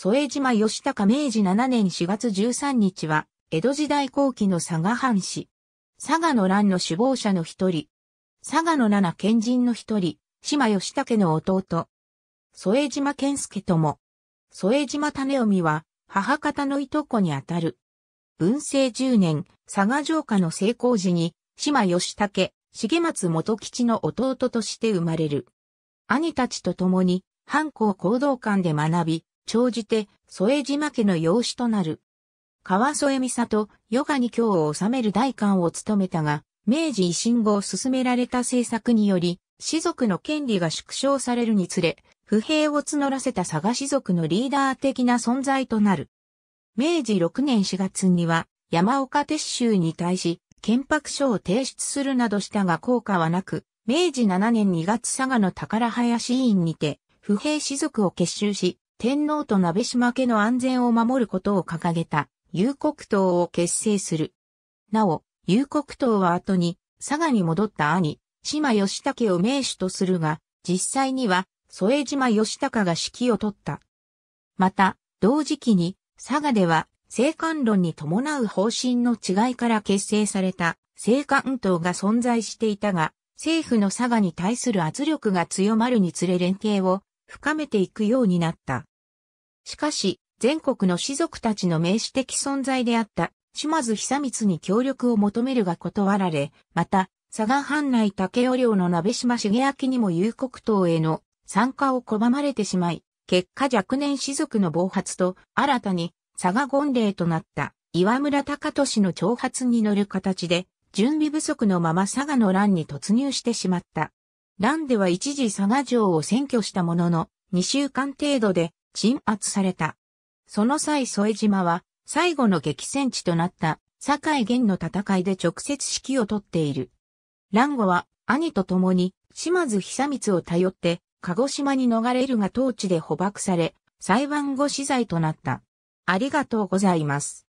添島義高明治7年4月13日は、江戸時代後期の佐賀藩士。佐賀の乱の首謀者の一人。佐賀の七賢人の一人、島義武の弟。添島健介とも。添島種臣は、母方のいとこにあたる。文政十年、佐賀城下の成功時に、島義武、重松元吉の弟として生まれる。兄たちと共に、藩校行動館で学び、長じて、添島家の養子となる。川添美里、ヨガに教を治める大官を務めたが、明治維新後進められた政策により、士族の権利が縮小されるにつれ、不平を募らせた佐賀士族のリーダー的な存在となる。明治6年4月には、山岡鉄州に対し、憲白書を提出するなどしたが効果はなく、明治7年2月佐賀の宝林委員にて、不平士族を結集し、天皇と鍋島家の安全を守ることを掲げた、有国党を結成する。なお、有国党は後に、佐賀に戻った兄、島義武を名手とするが、実際には、添島義隆が指揮を取った。また、同時期に、佐賀では、政官論に伴う方針の違いから結成された、政官党が存在していたが、政府の佐賀に対する圧力が強まるにつれ連携を深めていくようになった。しかし、全国の士族たちの名詞的存在であった島津久光に協力を求めるが断られ、また、佐賀藩内竹尾領の鍋島茂明にも夕国党への参加を拒まれてしまい、結果若年士族の暴発と新たに佐賀権令となった岩村隆俊の挑発に乗る形で準備不足のまま佐賀の乱に突入してしまった。乱では一時佐賀城を占拠したものの、2週間程度で鎮圧された。その際添島は最後の激戦地となった堺源の戦いで直接指揮を取っている。蘭後は兄と共に島津久光を頼って鹿児島に逃れるが当地で捕獲され裁判後死罪となった。ありがとうございます。